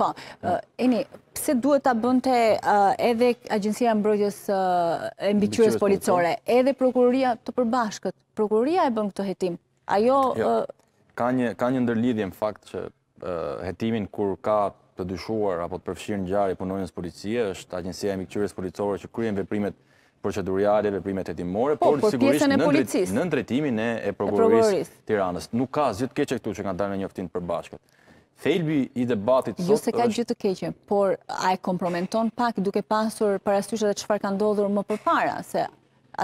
Po, eh, eni, pse duhet të bënte eh, edhe agjensia mbrojtjes eh, e mbiqyres policore, edhe prokuroria të përbashkët? Prokuroria e bën këtë jetim? Ajo... Ka një ndërlidhje në fakt që jetimin kur ka të dyshuar apo të përfshirë në gjarë i punojnës policie, është agjensia e mbiqyres policore që kryen veprimet përqeduriale, veprimet hetimore, po, por sigurisht në ndretimin e prokurorisë tiranës. Nuk ka zhjët keqe këtu që kanë dalë në njëftin përbashkët. Thejlbi i debatit jo sot... Jo se ka gjithë të keqe, por a e kompromenton pak duke pasur parastyshe dhe qëfar ka ndodhur më për para, se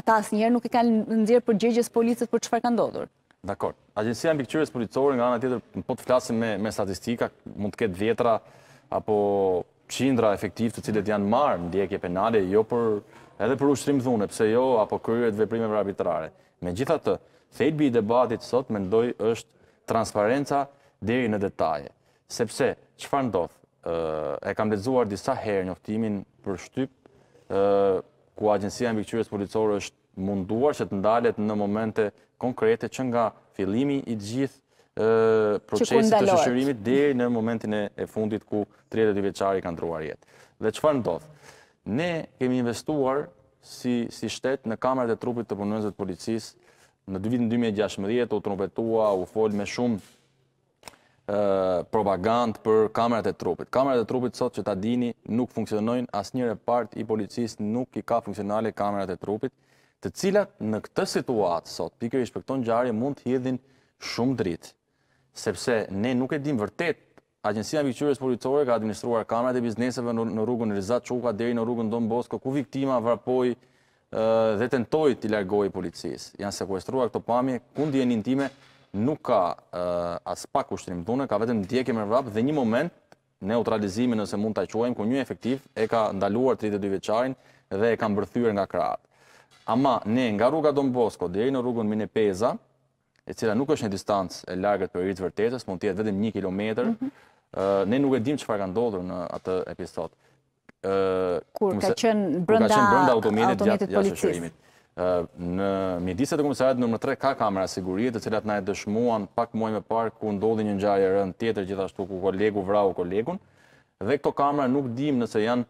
ata asë njerë nuk e ka ndirë për gjegjes policet për qëfar ka ndodhur. Dakor, Agencija në bikqyres policore nga anë tjetër, në po të flasim me statistika, mund të ketë vjetra apo qindra efektiv të cilet janë marë në djekje penale, jo për edhe për ushtrim dhune, pse jo, apo kryrët veprime për arbitrare. Me gjitha të, thejtë bi i debatit sot, me ndoj është transparenta diri në detaje sepse qëfar ndodhë, e kam lezuar disa herë njoftimin për shtyp, ku agjensia në bikqyres policore është munduar që të ndalet në momente konkrete që nga filimi i gjithë procesit të shëshërimit dhe në momentin e fundit ku 32 veçari kanë druar jetë. Dhe qëfar ndodhë? Ne kemi investuar si shtetë në kamerët e trupit të përnëzët policisë në 2016 u trompetua, u folë me shumë propagandë për kamerat e trupit. Kamerat e trupit sot që ta dini nuk funksionojnë, asë part i policis nuk i ka funksionale kamerat e trupit, të cilat në këtë situatë sot, pikër i shpekton gjarje mund të hjedhin shumë dritë. Sepse ne nuk e dim vërtet, Agencia Vikqyres Policore ka administruar kamerat e bizneseve në rrugën Rizat Quka, deri në rrugën Don Bosko, ku viktima vrapoj dhe tentoj të largohi policis. Janë sekuestruar këto pamje, ku e njëntime, nuk ka eh, as pak ushtrim dhune, ka vetëm djekje me vrapë dhe një moment neutralizimi nëse mund të aqojmë, ku një efektiv e ka ndaluar 32 veçajnë dhe e ka mbërthyre nga kratë. Ama, ne nga rruga Don Bosco, dhe e në rrugën Mine Peza, e cila nuk është një distancë e largët për rritë vërtetës, mund tjetë vetëm një kilometrë, mhm. eh, ne nuk e dim që farë ka ndodhur në atë episod. Eh, Kur ka qenë brënda automjetit policisë. Në mjediset e komisarit nëmër 3 ka kamera sigurie të cilat na e dëshmuan pak muaj me parë ku ndodhi një njajë rënd tjetër gjithashtu ku kolegu vrau kolegun dhe këto kamera nuk dim nëse janë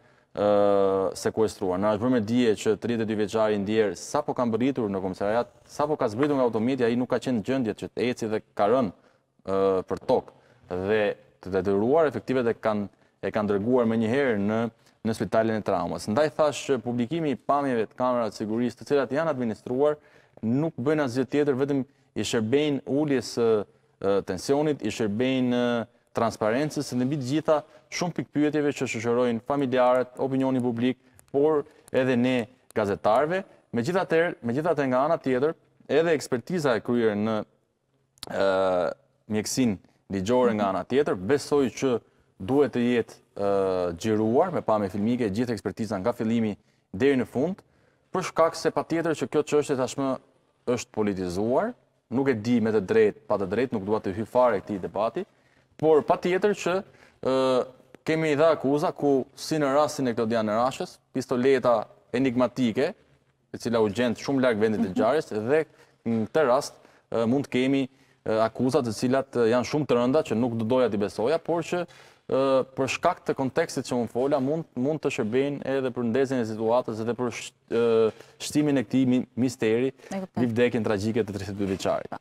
sekuestruar. Në është bërme dje që 32 veqari ndjerë sa po kam bëritur në komisariat, sa po ka zbritur nga automjeti, i nuk ka qenë gjëndjet që të eci dhe ka rënd për tokë dhe të detyruar efektive dhe e kanë dërguar me njëherë në në spitalin e traumas. Ndaj thash publikimi i pamjeve të kamerat siguris të cilat janë administruar, nuk bëjnë asgjë tjetër, vetëm i shërbejnë ulljes tensionit, i shërbejnë transparentës, në bitë gjitha shumë pikpyetjeve që shëshërojnë familjarët, opinioni publik, por edhe ne gazetarve. Me gjitha tërë, me gjitha të nga anat tjetër, edhe ekspertiza e kryerë në mjekësin ligjore nga anat tjetër, besoj që duhet të jetë gjiruar me pame filmike gjithë ekspertiza nga filimi deri në fund, për shkak se pa tjetër që kjo qështë e tashmë është politizuar, nuk e di me të drejt, pa të drejt, nuk duhet të hyfare këti debati, por pa tjetër që kemi i dhe akuza ku si në rasin e këtë dja në rashës, pistoleta enigmatike, e cila u gjendë shumë lakë vendit e mhm. gjarës, dhe në këtë rast mund kemi akuzat e cilat janë shumë të rënda që nuk dëdoja të besoja, por që për shkak të kontekstit që unë fola, mund të shërben edhe për ndezin e situatës edhe për shtimin e këti misteri, një vdekin tragjike të 32 veqarit.